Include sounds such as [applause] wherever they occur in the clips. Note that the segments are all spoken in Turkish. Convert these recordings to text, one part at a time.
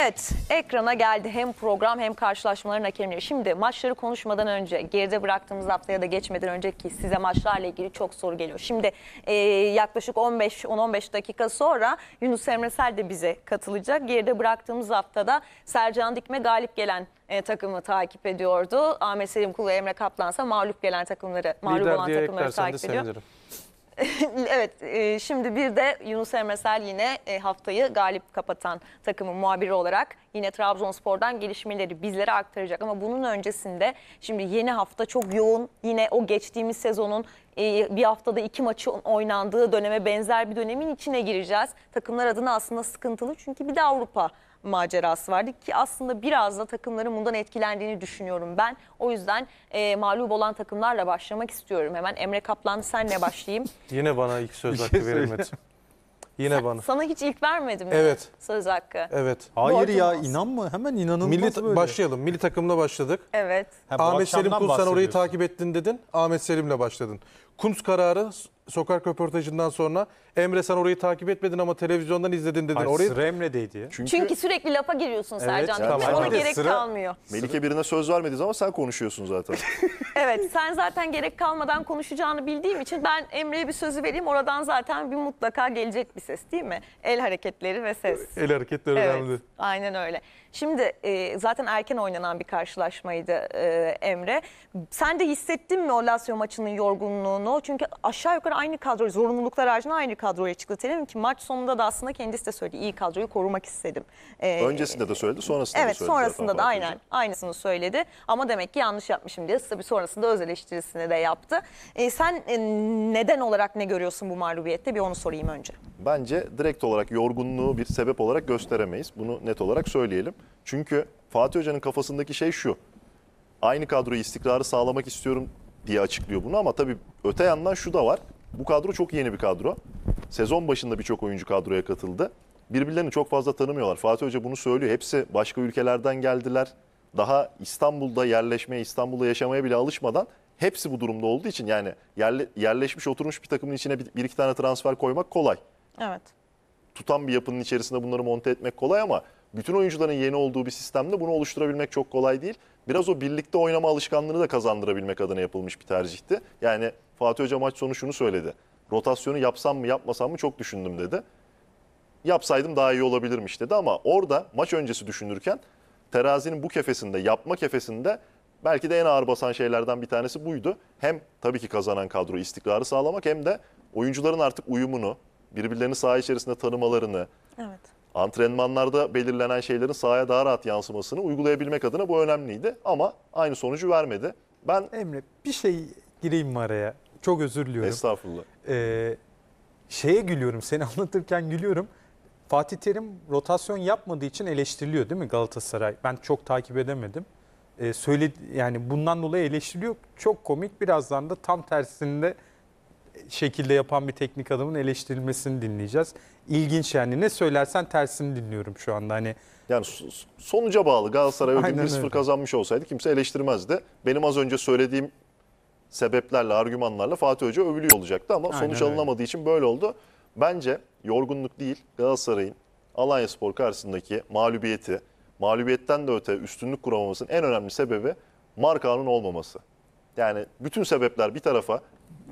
Evet, ekrana geldi hem program hem karşılaşmaların hakemleri. Şimdi maçları konuşmadan önce, geride bıraktığımız haftaya da geçmeden önceki size maçlarla ilgili çok soru geliyor. Şimdi e, yaklaşık 15 15 dakika sonra Yunus Emre Sel de bize katılacak. Geride bıraktığımız haftada Sercan Dikme galip gelen e, takımı takip ediyordu. Ahmet Selim Kulu, Emre Kaplan ise mağlup gelen takımları, mağlup Lider olan takımları takip ediyor. Sevinirim. [laughs] evet e, şimdi bir de Yunus Emre Sel yine e, haftayı galip kapatan takımın muhabiri olarak yine Trabzonspor'dan gelişmeleri bizlere aktaracak. Ama bunun öncesinde şimdi yeni hafta çok yoğun yine o geçtiğimiz sezonun e, bir haftada iki maçı oynandığı döneme benzer bir dönemin içine gireceğiz. Takımlar adına aslında sıkıntılı çünkü bir de Avrupa macerası vardı ki aslında biraz da takımların bundan etkilendiğini düşünüyorum ben. O yüzden e, mağlup olan takımlarla başlamak istiyorum. Hemen Emre Kaplan senle başlayayım. [laughs] Yine bana ilk söz şey hakkı verilmedi. Yine bana. Sana hiç ilk vermedim mi? Evet. Söz hakkı. Evet. Hayır ya inanma hemen inanılmaz Milli, böyle. Başlayalım. Milli takımla başladık. Evet. Ha, Ahmet Selim Kul sen orayı takip ettin dedin. Ahmet Selim'le başladın. Kums kararı sokak röportajından sonra Emre sen orayı takip etmedin ama televizyondan izledin dedin. Hayır, orayı... Sıra Emre'deydi ya. Çünkü, Çünkü sürekli lafa giriyorsun evet, Sercan. Tamam. Ona gerek sıra... kalmıyor. Melike birine söz vermediniz ama sen konuşuyorsun zaten. [laughs] [laughs] evet sen zaten gerek kalmadan konuşacağını bildiğim için ben Emre'ye bir sözü vereyim. Oradan zaten bir mutlaka gelecek bir ses değil mi? El hareketleri ve ses. El hareketleri evet, önemli. Aynen öyle. Şimdi e, zaten erken oynanan bir karşılaşmaydı e, Emre. Sen de hissettin mi o Lazio maçının yorgunluğunu? sezonu. Çünkü aşağı yukarı aynı kadro, zorunluluklar haricinde aynı kadroya çıktı Terim ki maç sonunda da aslında kendisi de söyledi. iyi kadroyu korumak istedim. Ee, Öncesinde de söyledi, sonrasında evet, da söyledi. Evet, sonrasında da aynen aynısını söyledi. Ama demek ki yanlış yapmışım diye tabii sonrasında öz eleştirisini de yaptı. Ee, sen e, neden olarak ne görüyorsun bu mağlubiyette? Bir onu sorayım önce. Bence direkt olarak yorgunluğu bir sebep olarak gösteremeyiz. Bunu net olarak söyleyelim. Çünkü Fatih Hoca'nın kafasındaki şey şu. Aynı kadroyu istikrarı sağlamak istiyorum diye açıklıyor bunu ama tabii öte yandan şu da var. Bu kadro çok yeni bir kadro. Sezon başında birçok oyuncu kadroya katıldı. Birbirlerini çok fazla tanımıyorlar. Fatih Hoca bunu söylüyor. Hepsi başka ülkelerden geldiler. Daha İstanbul'da yerleşmeye, İstanbul'da yaşamaya bile alışmadan hepsi bu durumda olduğu için yani yerle, yerleşmiş oturmuş bir takımın içine bir iki tane transfer koymak kolay. Evet. Tutan bir yapının içerisinde bunları monte etmek kolay ama bütün oyuncuların yeni olduğu bir sistemde bunu oluşturabilmek çok kolay değil. Biraz o birlikte oynama alışkanlığını da kazandırabilmek adına yapılmış bir tercihti. Yani Fatih Hoca maç sonu şunu söyledi. Rotasyonu yapsam mı yapmasam mı çok düşündüm dedi. Yapsaydım daha iyi olabilirmiş dedi ama orada maç öncesi düşünürken terazinin bu kefesinde, yapma kefesinde belki de en ağır basan şeylerden bir tanesi buydu. Hem tabii ki kazanan kadro istikrarı sağlamak hem de oyuncuların artık uyumunu, birbirlerini saha içerisinde tanımalarını, evet antrenmanlarda belirlenen şeylerin sahaya daha rahat yansımasını uygulayabilmek adına bu önemliydi ama aynı sonucu vermedi. Ben Emre bir şey gireyim mi araya? Çok özür diliyorum. Estağfurullah. Ee, şeye gülüyorum seni [laughs] anlatırken gülüyorum. Fatih Terim rotasyon yapmadığı için eleştiriliyor değil mi Galatasaray? Ben çok takip edemedim. Ee, söyledi yani bundan dolayı eleştiriliyor. Çok komik birazdan da tam tersinde şekilde yapan bir teknik adamın eleştirilmesini dinleyeceğiz. İlginç yani ne söylersen tersini dinliyorum şu anda hani. Yani sonuca bağlı Galatasaray bugün 1-0 kazanmış olsaydı kimse eleştirmezdi. Benim az önce söylediğim sebeplerle, argümanlarla Fatih Hoca övülüyor olacaktı ama Aynen sonuç öyle. alınamadığı için böyle oldu. Bence yorgunluk değil Galatasaray'ın Alanya Spor karşısındaki mağlubiyeti, mağlubiyetten de öte üstünlük kuramamasının en önemli sebebi markanın olmaması. Yani bütün sebepler bir tarafa.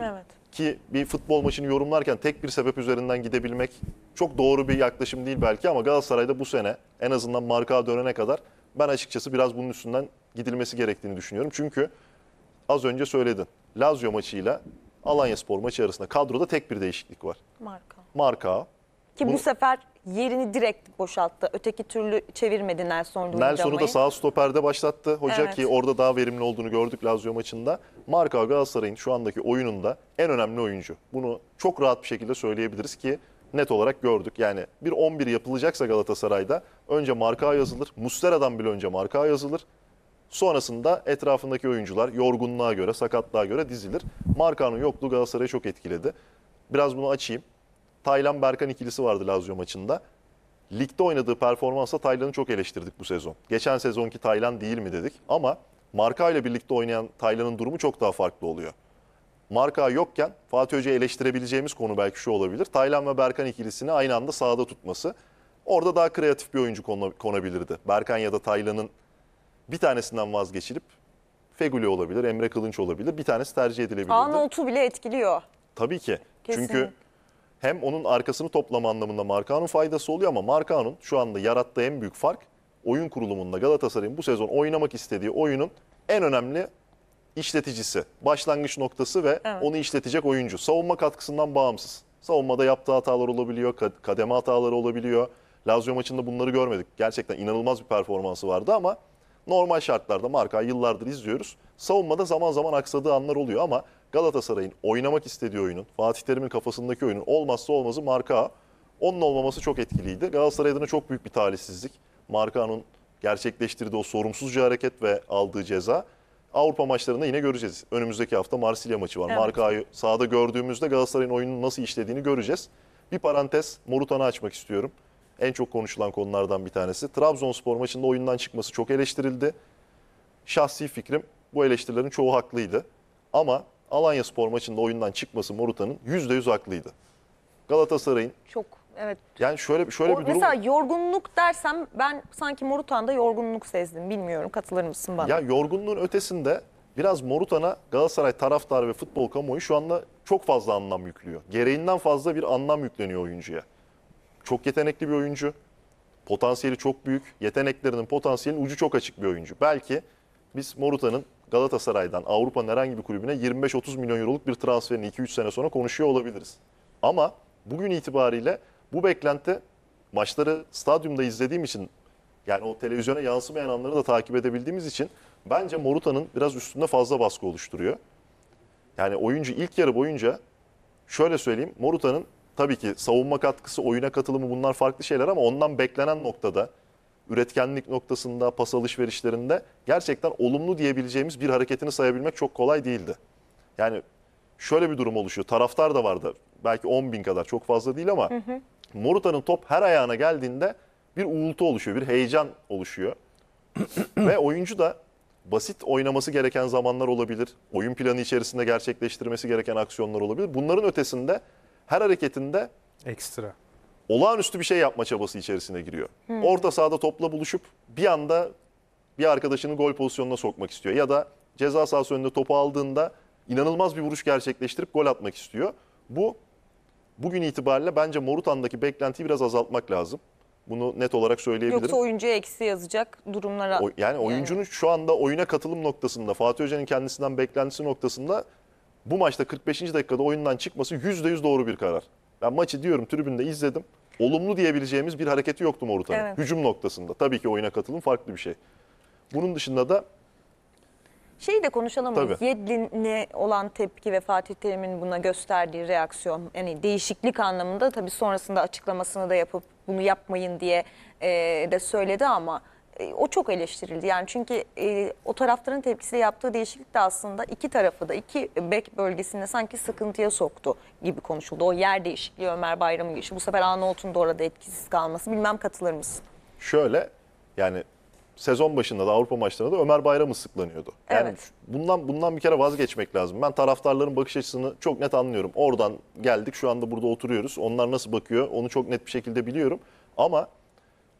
Evet ki bir futbol maçını yorumlarken tek bir sebep üzerinden gidebilmek çok doğru bir yaklaşım değil belki ama Galatasaray'da bu sene en azından marka dönene kadar ben açıkçası biraz bunun üstünden gidilmesi gerektiğini düşünüyorum. Çünkü az önce söyledin. Lazio maçıyla Alanya Spor maçı arasında kadroda tek bir değişiklik var. Marka. Marka. Ki bu, bu sefer yerini direkt boşalttı. Öteki türlü çevirmedi Nelson Luyendama'yı. Nelson'u da sağ stoperde başlattı. Hoca evet. ki orada daha verimli olduğunu gördük Lazio maçında. Marka Galatasaray'ın şu andaki oyununda en önemli oyuncu. Bunu çok rahat bir şekilde söyleyebiliriz ki net olarak gördük. Yani bir 11 yapılacaksa Galatasaray'da önce marka yazılır. Mustera'dan bile önce marka yazılır. Sonrasında etrafındaki oyuncular yorgunluğa göre, sakatlığa göre dizilir. Marka'nın yokluğu Galatasaray'ı çok etkiledi. Biraz bunu açayım. Taylan Berkan ikilisi vardı Lazio maçında. Ligde oynadığı performansa Taylan'ı çok eleştirdik bu sezon. Geçen sezonki Taylan değil mi dedik ama Marka ile birlikte oynayan Taylan'ın durumu çok daha farklı oluyor. Marka yokken Fatih Hoca'yı eleştirebileceğimiz konu belki şu olabilir. Taylan ve Berkan ikilisini aynı anda sahada tutması. Orada daha kreatif bir oyuncu konabilirdi. Berkan ya da Taylan'ın bir tanesinden vazgeçilip Feguli olabilir, Emre Kılınç olabilir. Bir tanesi tercih edilebilirdi. Ağın bile etkiliyor. Tabii ki. Kesin. Çünkü hem onun arkasını toplama anlamında Markan'ın faydası oluyor ama Markan'ın şu anda yarattığı en büyük fark oyun kurulumunda Galatasaray'ın bu sezon oynamak istediği oyunun en önemli işleticisi, başlangıç noktası ve evet. onu işletecek oyuncu. Savunma katkısından bağımsız. Savunmada yaptığı hatalar olabiliyor, kademe hataları olabiliyor. Lazio maçında bunları görmedik. Gerçekten inanılmaz bir performansı vardı ama normal şartlarda marka yıllardır izliyoruz. Savunmada zaman zaman aksadığı anlar oluyor ama Galatasaray'ın oynamak istediği oyunun, Fatih Terim'in kafasındaki oyunun olmazsa olmazı marka. Onun olmaması çok etkiliydi. Galatasaray adına çok büyük bir talihsizlik. Marka'nın gerçekleştirdiği o sorumsuzca hareket ve aldığı ceza Avrupa maçlarında yine göreceğiz. Önümüzdeki hafta Marsilya maçı var. Evet. Marka'yı sahada gördüğümüzde Galatasaray'ın oyunun nasıl işlediğini göreceğiz. Bir parantez Morutan'ı açmak istiyorum. En çok konuşulan konulardan bir tanesi. Trabzonspor maçında oyundan çıkması çok eleştirildi. Şahsi fikrim bu eleştirilerin çoğu haklıydı. Ama Alanya Spor maçında oyundan çıkması Moruta'nın %100 haklıydı. Galatasaray'ın çok evet. Yani şöyle şöyle o, bir durum. Mesela yorgunluk dersem ben sanki Morutan'da yorgunluk sezdim. Bilmiyorum katılır mısın bana? Ya yorgunluğun ötesinde biraz Morutan'a Galatasaray taraftarı ve futbol kamuoyu şu anda çok fazla anlam yüklüyor. Gereğinden fazla bir anlam yükleniyor oyuncuya. Çok yetenekli bir oyuncu. Potansiyeli çok büyük. Yeteneklerinin potansiyelinin ucu çok açık bir oyuncu. Belki biz Moruta'nın Galatasaray'dan Avrupa'nın herhangi bir kulübüne 25-30 milyon euroluk bir transferini 2-3 sene sonra konuşuyor olabiliriz. Ama bugün itibariyle bu beklenti maçları stadyumda izlediğim için yani o televizyona yansımayan anları da takip edebildiğimiz için bence Moruta'nın biraz üstünde fazla baskı oluşturuyor. Yani oyuncu ilk yarı boyunca şöyle söyleyeyim Moruta'nın tabii ki savunma katkısı, oyuna katılımı bunlar farklı şeyler ama ondan beklenen noktada üretkenlik noktasında, pas alışverişlerinde gerçekten olumlu diyebileceğimiz bir hareketini sayabilmek çok kolay değildi. Yani şöyle bir durum oluşuyor. Taraftar da vardı. Belki 10 bin kadar çok fazla değil ama hı hı. Morutan'ın top her ayağına geldiğinde bir uğultu oluşuyor, bir heyecan oluşuyor. [clears throat] Ve oyuncu da basit oynaması gereken zamanlar olabilir. Oyun planı içerisinde gerçekleştirmesi gereken aksiyonlar olabilir. Bunların ötesinde her hareketinde ekstra olağanüstü bir şey yapma çabası içerisine giriyor. Hmm. Orta sahada topla buluşup bir anda bir arkadaşını gol pozisyonuna sokmak istiyor. Ya da ceza sahası önünde topu aldığında inanılmaz bir vuruş gerçekleştirip gol atmak istiyor. Bu bugün itibariyle bence Morutan'daki beklentiyi biraz azaltmak lazım. Bunu net olarak söyleyebilirim. Yoksa oyuncu eksi yazacak durumlara. O, yani oyuncunun yani. şu anda oyuna katılım noktasında, Fatih Hoca'nın kendisinden beklentisi noktasında bu maçta 45. dakikada oyundan çıkması %100 doğru bir karar. Ben maçı diyorum tribünde izledim. Olumlu diyebileceğimiz bir hareketi yoktu Morutan'ın. Evet. Hücum noktasında. Tabii ki oyuna katılım farklı bir şey. Bunun dışında da Şeyi de konuşalım Yedlin'e olan tepki ve Fatih Terim'in buna gösterdiği reaksiyon. Yani değişiklik anlamında tabii sonrasında açıklamasını da yapıp bunu yapmayın diye e, de söyledi ama e, o çok eleştirildi. Yani çünkü e, o taraftarın tepkisiyle yaptığı değişiklik de aslında iki tarafı da iki bek bölgesinde sanki sıkıntıya soktu gibi konuşuldu. O yer değişikliği Ömer Bayram'ın işi. Bu sefer Arnavut'un da orada etkisiz kalması. Bilmem katılır mısın? Şöyle yani sezon başında da Avrupa maçlarında da Ömer Bayram'ı sıklanıyordu. Yani evet. bundan bundan bir kere vazgeçmek lazım. Ben taraftarların bakış açısını çok net anlıyorum. Oradan geldik şu anda burada oturuyoruz. Onlar nasıl bakıyor onu çok net bir şekilde biliyorum. Ama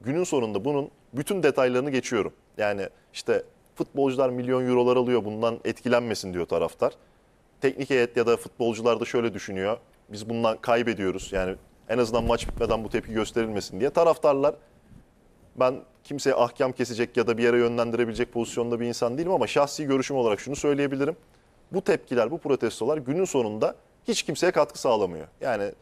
günün sonunda bunun bütün detaylarını geçiyorum. Yani işte futbolcular milyon eurolar alıyor bundan etkilenmesin diyor taraftar. Teknik heyet ya da futbolcular da şöyle düşünüyor. Biz bundan kaybediyoruz. Yani en azından maç bitmeden bu tepki gösterilmesin diye. Taraftarlar ben kimseye ahkam kesecek ya da bir yere yönlendirebilecek pozisyonda bir insan değilim ama şahsi görüşüm olarak şunu söyleyebilirim. Bu tepkiler, bu protestolar günün sonunda hiç kimseye katkı sağlamıyor. Yani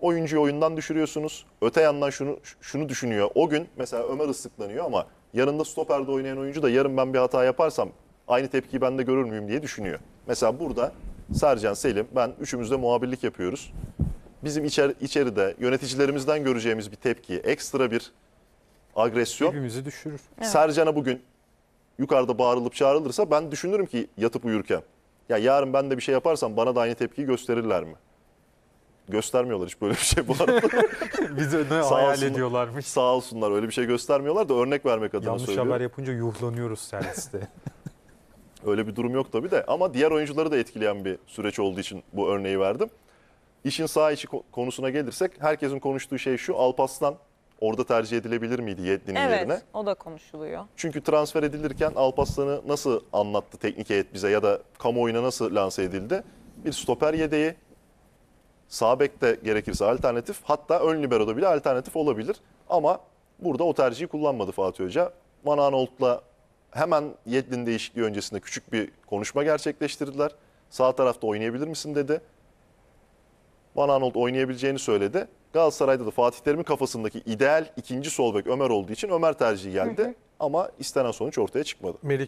Oyuncuyu oyundan düşürüyorsunuz. Öte yandan şunu şunu düşünüyor. O gün mesela Ömer ıslıklanıyor ama yanında da stoperde oynayan oyuncu da yarın ben bir hata yaparsam aynı tepkiyi ben de görür müyüm diye düşünüyor. Mesela burada Sercan, Selim, ben üçümüzde de muhabirlik yapıyoruz. Bizim içer, içeride yöneticilerimizden göreceğimiz bir tepki, ekstra bir agresyon. Hepimizi düşürür. Evet. Sercan'a bugün yukarıda bağırılıp çağrılırsa ben düşünürüm ki yatıp uyurken. Ya yarın ben de bir şey yaparsam bana da aynı tepkiyi gösterirler mi? göstermiyorlar hiç böyle bir şey bu arada. [laughs] Bizi ne [laughs] hayal olsunlar, ediyorlarmış. Sağ olsunlar öyle bir şey göstermiyorlar da örnek vermek adına Yanlış söylüyorum. Yanlış haber yapınca yuhlanıyoruz serviste. [laughs] öyle bir durum yok tabii de ama diğer oyuncuları da etkileyen bir süreç olduğu için bu örneği verdim. İşin sağ içi konusuna gelirsek herkesin konuştuğu şey şu Alpaslan orada tercih edilebilir miydi Yedlin'in evet, yerine? Evet o da konuşuluyor. Çünkü transfer edilirken Alpaslan'ı nasıl anlattı teknik heyet bize ya da kamuoyuna nasıl lanse edildi? Bir stoper yedeği Sağ bek de gerekirse alternatif. Hatta ön libero'da bile alternatif olabilir. Ama burada o tercihi kullanmadı Fatih Hoca. Van Aanholt'la hemen Yedlin değişikliği öncesinde küçük bir konuşma gerçekleştirdiler. Sağ tarafta oynayabilir misin dedi. Van Aanholt oynayabileceğini söyledi. Galatasaray'da da Fatih Terim'in kafasındaki ideal ikinci sol bek Ömer olduğu için Ömer tercihi geldi. Hı hı. Ama istenen sonuç ortaya çıkmadı. Melik